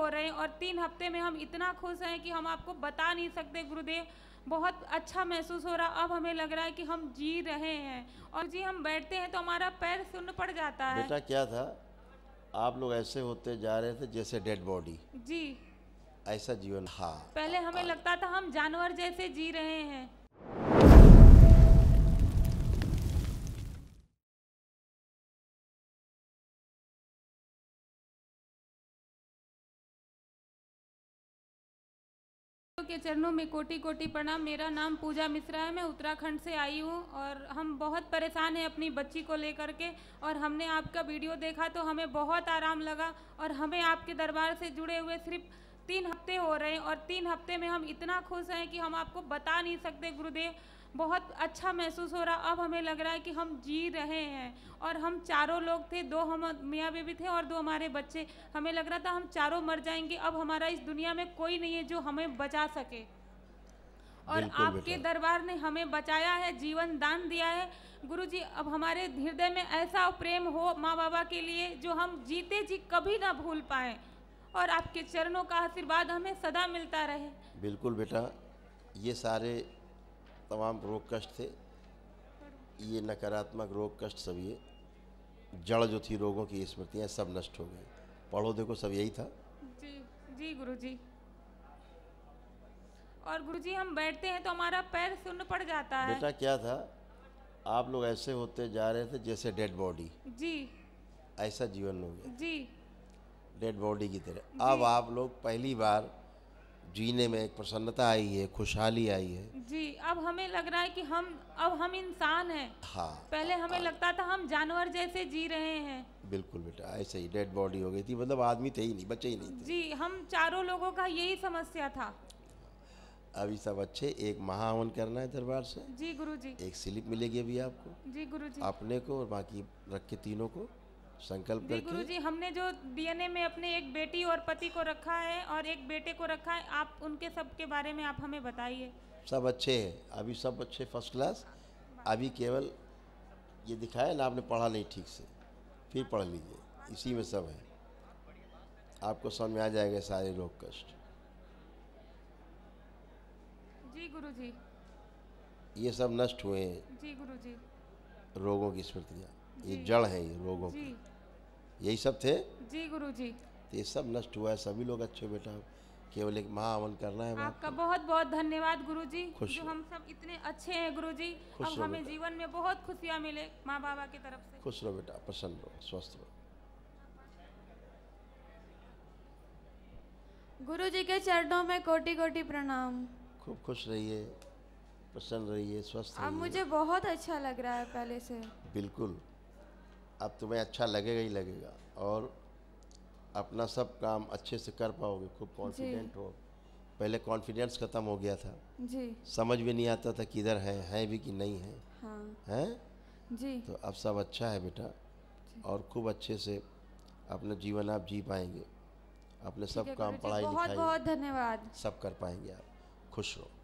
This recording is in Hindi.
हो रहे हैं और तीन हफ्ते में हम इतना खुश हैं कि हम आपको बता नहीं सकते गुरुदेव बहुत अच्छा महसूस हो रहा अब हमें लग रहा है कि हम जी रहे हैं और जी हम बैठते हैं तो हमारा पैर सुन्न पड़ जाता है बेटा क्या था आप लोग ऐसे होते जा रहे थे जैसे डेड बॉडी जी ऐसा जीवन हाँ पहले हमें हाँ। लगता था हम जानवर जैसे जी रहे हैं के चरणों में कोटि कोटि प्रणाम मेरा नाम पूजा मिश्रा है मैं उत्तराखंड से आई हूँ और हम बहुत परेशान हैं अपनी बच्ची को लेकर के और हमने आपका वीडियो देखा तो हमें बहुत आराम लगा और हमें आपके दरबार से जुड़े हुए सिर्फ तीन हफ्ते हो रहे हैं और तीन हफ्ते में हम इतना खुश हैं कि हम आपको बता नहीं सकते गुरुदेव बहुत अच्छा महसूस हो रहा अब हमें लग रहा है कि हम जी रहे हैं और हम चारों लोग थे दो हम मियाँ बेबी थे और दो हमारे बच्चे हमें लग रहा था हम चारों मर जाएंगे अब हमारा इस दुनिया में कोई नहीं है जो हमें बचा सके और आपके दरबार ने हमें बचाया है जीवन दान दिया है गुरु जी अब हमारे हृदय में ऐसा प्रेम हो माँ बाबा के लिए जो हम जीते जी कभी ना भूल पाएँ और आपके चरणों का आशीर्वाद हमें सदा मिलता रहे बिल्कुल बेटा ये सारे तमाम रोग कष्ट थे ये नकारात्मक रोग कष्ट सब ये जड़ जो थी रोगों की स्मृतियाँ सब नष्ट हो गई पढ़ो देखो सब यही था जी जी गुरु जी और गुरु जी हम बैठते हैं तो हमारा पैर सुन पड़ जाता है बेटा क्या था आप लोग ऐसे होते जा रहे थे जैसे डेड बॉडी जी ऐसा जीवन हो गया जी डेड बॉडी की तरह अब आप लोग पहली बार जीने में एक प्रसन्नता आई है खुशहाली आई है जी अब हमें लग रहा है कि हम अब हम इंसान हैं हाँ पहले हाँ, हमें हाँ, लगता था हम जानवर जैसे जी रहे हैं बिल्कुल बेटा ऐसे ही डेड बॉडी हो गई थी मतलब आदमी थे ही नहीं बचे ही नहीं थे जी हम चारों लोगों का यही समस्या था अभी सब अच्छे एक महाहवन करना है दरबार से जी गुरु जी एक स्लिप मिलेगी अभी आपको जी गुरु जी अपने को और बाकी रख के तीनों को संकल्प करके गुरु जी हमने जो डीएनए में अपने एक बेटी और पति को रखा है और एक बेटे को रखा है आप उनके सब के बारे में आप हमें बताइए सब अच्छे हैं अभी सब अच्छे फर्स्ट क्लास अभी केवल ये दिखाया ना आपने पढ़ा नहीं ठीक से फिर पढ़ लीजिए इसी में सब है आपको समझ में आ जाएगा सारे रोग कष्ट जी गुरु जी ये सब नष्ट हुए हैं जी गुरु जी रोगों की स्मृतियाँ ये जड़ है ये रोगों की यही सब थे जी गुरु जी तो ये सब नष्ट हुआ है सभी लोग अच्छे बेटा केवल एक महाअमल करना है आपका बहुत बहुत धन्यवाद गुरु जी जो हम सब इतने अच्छे हैं गुरु जी अब हमें जीवन में बहुत खुशियाँ मिले माँ बाबा की तरफ से खुश रहो बेटा प्रसन्न रहो स्वस्थ रहो गुरु जी के चरणों में कोटि कोटि प्रणाम खूब खुश रहिए प्रसन्न रहिए स्वस्थ अब मुझे बहुत अच्छा लग रहा है पहले से बिल्कुल अब तुम्हें अच्छा लगेगा ही लगेगा और अपना सब काम अच्छे से कर पाओगे खूब कॉन्फिडेंट हो पहले कॉन्फिडेंस ख़त्म हो गया था जी समझ भी नहीं आता था किधर है है भी कि नहीं है हाँ हैं जी तो अब सब अच्छा है बेटा और खूब अच्छे से अपना जीवन आप जी पाएंगे अपने सब काम पढ़ाई लिखाई बहुत बहुत धन्यवाद सब कर पाएंगे आप खुश रहो